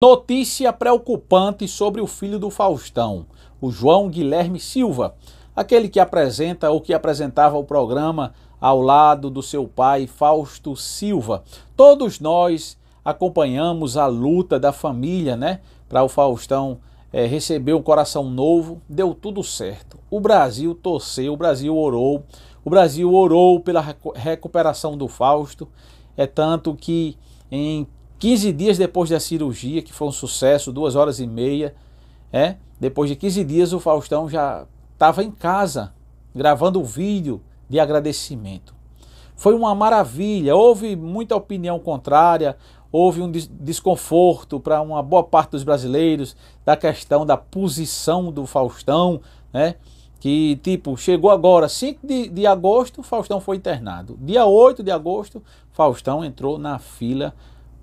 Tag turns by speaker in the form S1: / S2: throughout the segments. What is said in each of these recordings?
S1: Notícia preocupante sobre o filho do Faustão, o João Guilherme Silva, aquele que apresenta ou que apresentava o programa ao lado do seu pai Fausto Silva. Todos nós acompanhamos a luta da família, né, para o Faustão é, receber um coração novo. Deu tudo certo. O Brasil torceu, o Brasil orou, o Brasil orou pela recuperação do Fausto. É tanto que em 15 dias depois da cirurgia, que foi um sucesso, duas horas e meia, é? depois de 15 dias o Faustão já estava em casa gravando o um vídeo de agradecimento. Foi uma maravilha, houve muita opinião contrária, houve um desconforto para uma boa parte dos brasileiros da questão da posição do Faustão, né? Que, tipo, chegou agora, 5 de, de agosto, Faustão foi internado. Dia 8 de agosto, Faustão entrou na fila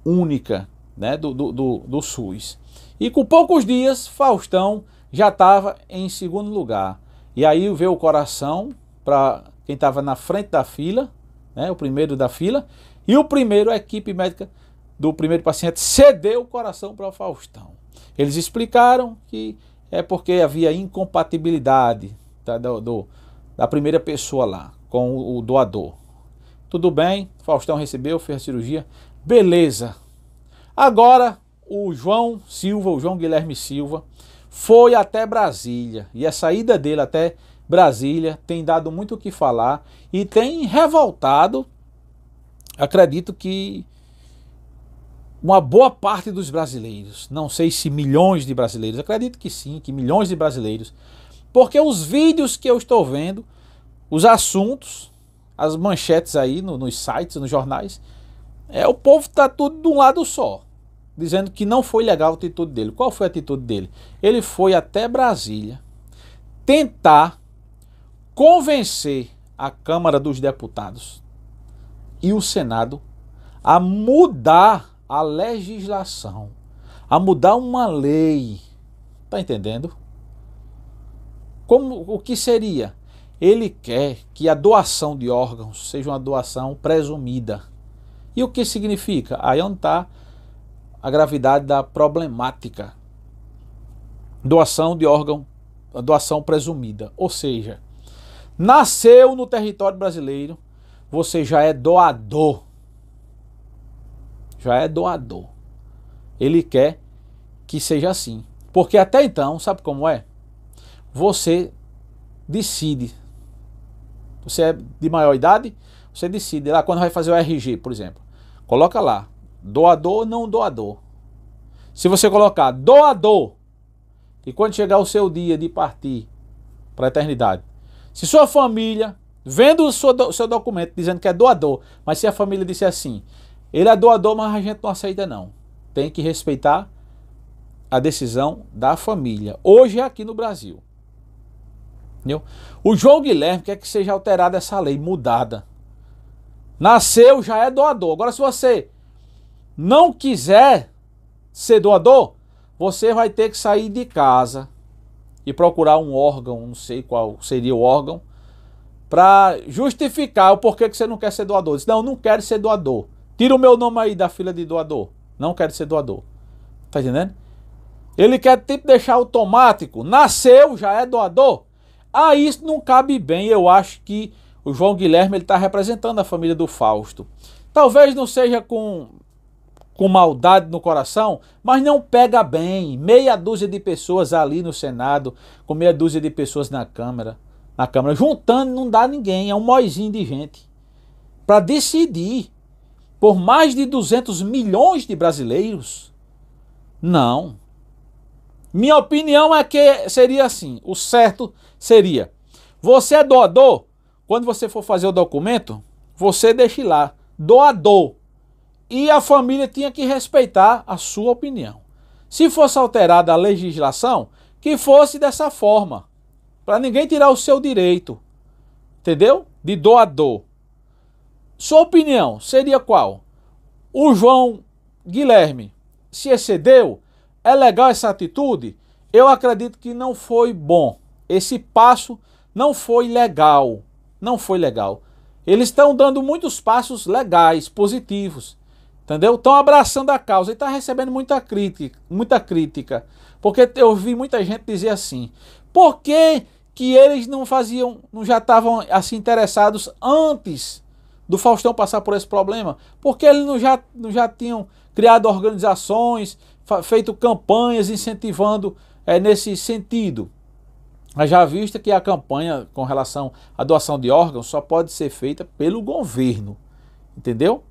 S1: única né, do, do, do, do SUS. E com poucos dias, Faustão já estava em segundo lugar. E aí veio o coração para quem estava na frente da fila, né, o primeiro da fila, e o primeiro, a equipe médica do primeiro paciente, cedeu o coração para o Faustão. Eles explicaram que é porque havia incompatibilidade tá, do, do, da primeira pessoa lá com o, o doador. Tudo bem, Faustão recebeu, fez a cirurgia, Beleza. Agora o João Silva, o João Guilherme Silva, foi até Brasília e a saída dele até Brasília tem dado muito o que falar e tem revoltado, acredito que uma boa parte dos brasileiros, não sei se milhões de brasileiros, acredito que sim, que milhões de brasileiros, porque os vídeos que eu estou vendo, os assuntos, as manchetes aí no, nos sites, nos jornais, é, o povo está tudo de um lado só, dizendo que não foi legal a atitude dele. Qual foi a atitude dele? Ele foi até Brasília tentar convencer a Câmara dos Deputados e o Senado a mudar a legislação, a mudar uma lei. Está entendendo? Como o que seria? Ele quer que a doação de órgãos seja uma doação presumida. E o que significa? Aí é onde está a gravidade da problemática. Doação de órgão, doação presumida. Ou seja, nasceu no território brasileiro, você já é doador. Já é doador. Ele quer que seja assim. Porque até então, sabe como é? Você decide. Você é de maior idade, você decide lá quando vai fazer o RG, por exemplo. Coloca lá, doador ou não doador. Se você colocar doador, e quando chegar o seu dia de partir para a eternidade, se sua família, vendo o seu, do, seu documento dizendo que é doador, mas se a família disser assim, ele é doador, mas a gente não aceita não. Tem que respeitar a decisão da família. Hoje é aqui no Brasil. Entendeu? O João Guilherme quer que seja alterada essa lei, mudada. Nasceu, já é doador. Agora, se você não quiser ser doador, você vai ter que sair de casa e procurar um órgão, não sei qual seria o órgão, para justificar o porquê que você não quer ser doador. Diz, não, não quero ser doador. Tira o meu nome aí da fila de doador. Não quero ser doador. Tá entendendo? Ele quer tipo deixar automático. Nasceu, já é doador. Ah, isso não cabe bem. Eu acho que o João Guilherme está representando a família do Fausto. Talvez não seja com, com maldade no coração, mas não pega bem. Meia dúzia de pessoas ali no Senado, com meia dúzia de pessoas na Câmara. Na Câmara, juntando não dá ninguém, é um moizinho de gente. Para decidir por mais de 200 milhões de brasileiros? Não. Minha opinião é que seria assim: o certo seria. Você é doador? Quando você for fazer o documento, você deixe lá doador. E a família tinha que respeitar a sua opinião. Se fosse alterada a legislação, que fosse dessa forma, para ninguém tirar o seu direito, entendeu? De doador. Sua opinião seria qual? O João Guilherme se excedeu? É legal essa atitude? Eu acredito que não foi bom. Esse passo não foi legal não foi legal. Eles estão dando muitos passos legais, positivos, entendeu? Estão abraçando a causa e está recebendo muita crítica, muita crítica, porque eu vi muita gente dizer assim: por que, que eles não faziam, não já estavam assim interessados antes do Faustão passar por esse problema? Porque eles não já, não já tinham criado organizações, feito campanhas incentivando é, nesse sentido? Já vista que a campanha com relação à doação de órgãos só pode ser feita pelo governo, entendeu?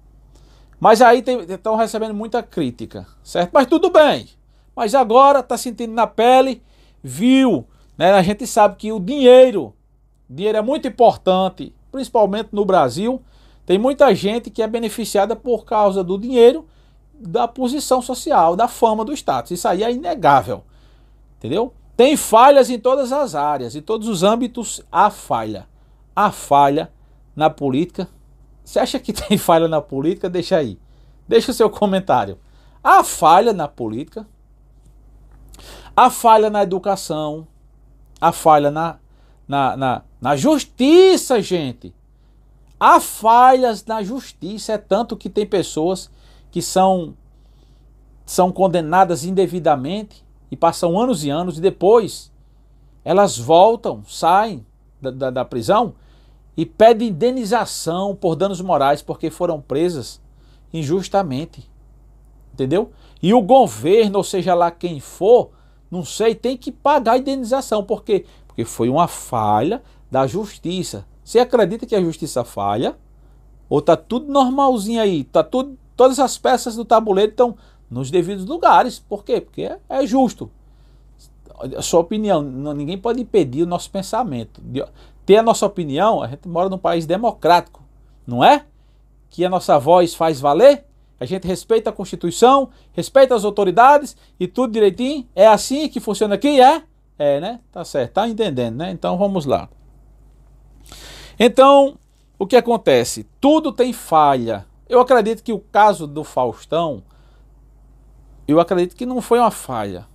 S1: Mas aí estão recebendo muita crítica, certo? Mas tudo bem. Mas agora está sentindo na pele, viu? Né? A gente sabe que o dinheiro, dinheiro é muito importante, principalmente no Brasil. Tem muita gente que é beneficiada por causa do dinheiro, da posição social, da fama, do status. Isso aí é inegável, entendeu? Tem falhas em todas as áreas, em todos os âmbitos há falha. Há falha na política. Você acha que tem falha na política? Deixa aí. Deixa o seu comentário. Há falha na política. Há falha na educação. Há falha na, na, na, na justiça, gente. Há falhas na justiça. É tanto que tem pessoas que são, são condenadas indevidamente e passam anos e anos, e depois elas voltam, saem da, da, da prisão e pedem indenização por danos morais porque foram presas injustamente. Entendeu? E o governo, ou seja lá quem for, não sei, tem que pagar a indenização. Por quê? Porque foi uma falha da justiça. Você acredita que a justiça falha? Ou tá tudo normalzinho aí? Tá tudo, todas as peças do tabuleiro estão nos devidos lugares. Por quê? Porque é, justo. A sua opinião, ninguém pode impedir o nosso pensamento. Ter a nossa opinião, a gente mora num país democrático, não é? Que a nossa voz faz valer, a gente respeita a Constituição, respeita as autoridades e tudo direitinho. É assim que funciona aqui, é? É, né? Tá certo, tá entendendo, né? Então vamos lá. Então, o que acontece? Tudo tem falha. Eu acredito que o caso do Faustão eu acredito que não foi uma falha.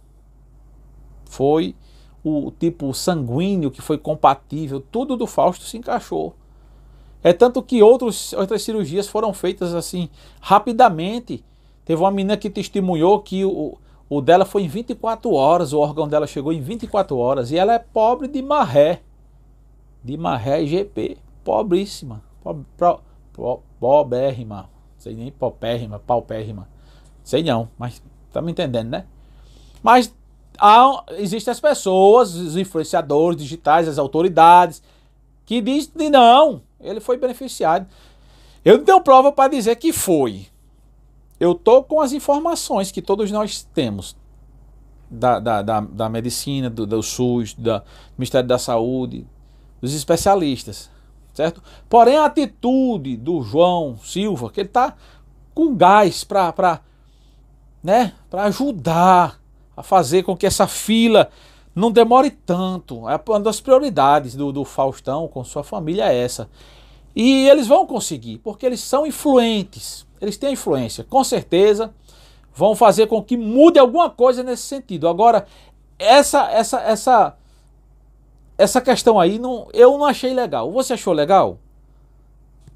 S1: Foi o tipo sanguíneo que foi compatível, tudo do Fausto se encaixou. É tanto que outros, outras cirurgias foram feitas assim, rapidamente. Teve uma menina que testemunhou que o, o dela foi em 24 horas, o órgão dela chegou em 24 horas. E ela é pobre de marré. De marré GP. Pobríssima. Pobre, pobre pro, pobérrima. Sei nem popérrima, paupérrima. Sei não, mas Tá me entendendo, né? Mas há, existem as pessoas, os influenciadores digitais, as autoridades, que dizem que não, ele foi beneficiado. Eu não tenho prova para dizer que foi. Eu estou com as informações que todos nós temos da, da, da, da medicina, do, do SUS, da, do Ministério da Saúde, dos especialistas, certo? Porém, a atitude do João Silva, que ele está com gás para né, para ajudar a fazer com que essa fila não demore tanto. É uma das prioridades do, do Faustão com sua família é essa. E eles vão conseguir, porque eles são influentes. Eles têm influência, com certeza. Vão fazer com que mude alguma coisa nesse sentido. Agora, essa essa essa essa questão aí não, eu não achei legal. Você achou legal?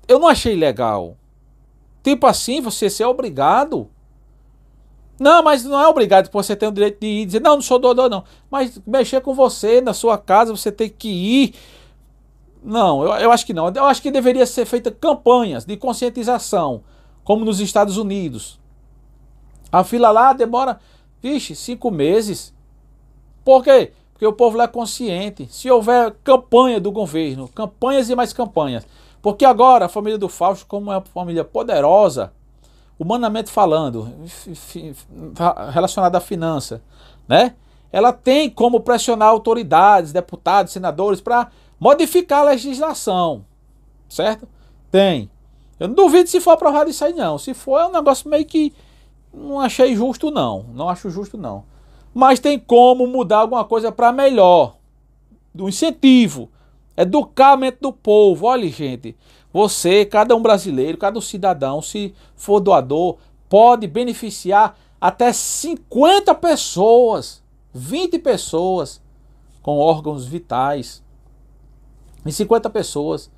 S1: Eu não achei legal. Tipo assim, você ser obrigado não, mas não é obrigado que você tem o direito de ir dizer, não, não sou doador, não. Mas mexer com você na sua casa, você tem que ir. Não, eu, eu acho que não. Eu acho que deveria ser feita campanhas de conscientização, como nos Estados Unidos. A fila lá demora, vixe, cinco meses. Por quê? Porque o povo lá é consciente. Se houver campanha do governo, campanhas e mais campanhas. Porque agora a família do Fausto, como é uma família poderosa, humanamente falando, relacionada à finança, né? Ela tem como pressionar autoridades, deputados, senadores para modificar a legislação, certo? Tem. Eu não duvido se for aprovado isso aí não. Se for é um negócio meio que não achei justo não, não acho justo não. Mas tem como mudar alguma coisa para melhor, do incentivo, educar a mente do povo. Olha, gente, você, cada um brasileiro, cada um cidadão, se for doador, pode beneficiar até 50 pessoas, 20 pessoas com órgãos vitais e 50 pessoas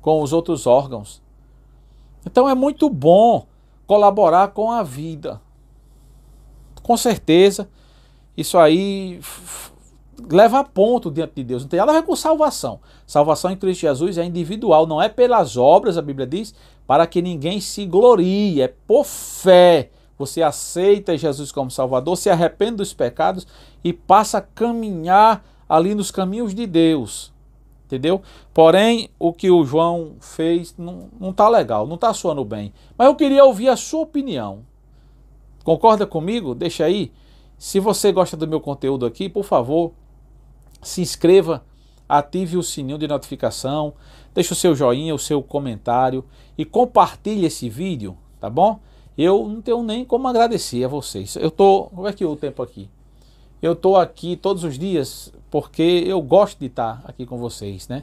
S1: com os outros órgãos. Então é muito bom colaborar com a vida. Com certeza, isso aí leva a ponto diante de Deus. Não tem nada a ver com salvação. Salvação em Cristo Jesus é individual, não é pelas obras, a Bíblia diz, para que ninguém se glorie, é por fé. Você aceita Jesus como Salvador, se arrepende dos pecados e passa a caminhar ali nos caminhos de Deus. Entendeu? Porém, o que o João fez não está legal, não está suando bem. Mas eu queria ouvir a sua opinião. Concorda comigo? Deixa aí. Se você gosta do meu conteúdo aqui, por favor, se inscreva, ative o sininho de notificação, deixe o seu joinha, o seu comentário e compartilhe esse vídeo, tá bom? Eu não tenho nem como agradecer a vocês. Eu tô, como é que é o tempo aqui? Eu tô aqui todos os dias porque eu gosto de estar aqui com vocês, né?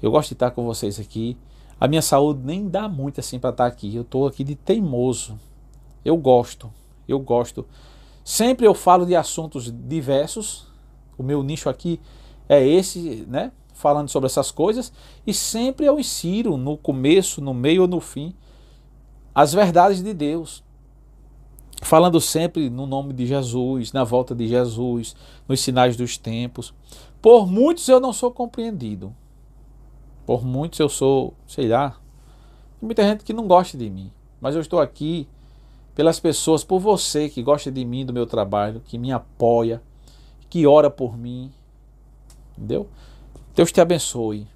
S1: Eu gosto de estar com vocês aqui. A minha saúde nem dá muito assim para estar aqui. Eu tô aqui de teimoso. Eu gosto. Eu gosto. Sempre eu falo de assuntos diversos, o meu nicho aqui é esse, né? Falando sobre essas coisas e sempre eu insiro no começo, no meio ou no fim as verdades de Deus. Falando sempre no nome de Jesus, na volta de Jesus, nos sinais dos tempos. Por muitos eu não sou compreendido. Por muitos eu sou, sei lá, tem muita gente que não gosta de mim. Mas eu estou aqui pelas pessoas, por você que gosta de mim, do meu trabalho, que me apoia, que ora por mim. Entendeu? Deus te abençoe.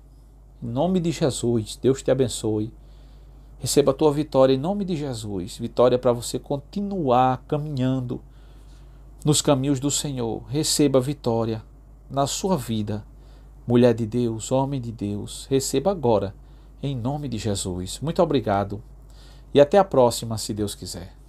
S1: Em nome de Jesus, Deus te abençoe. Receba a tua vitória em nome de Jesus. Vitória para você continuar caminhando nos caminhos do Senhor. Receba a vitória na sua vida. Mulher de Deus, homem de Deus, receba agora, em nome de Jesus. Muito obrigado e até a próxima, se Deus quiser.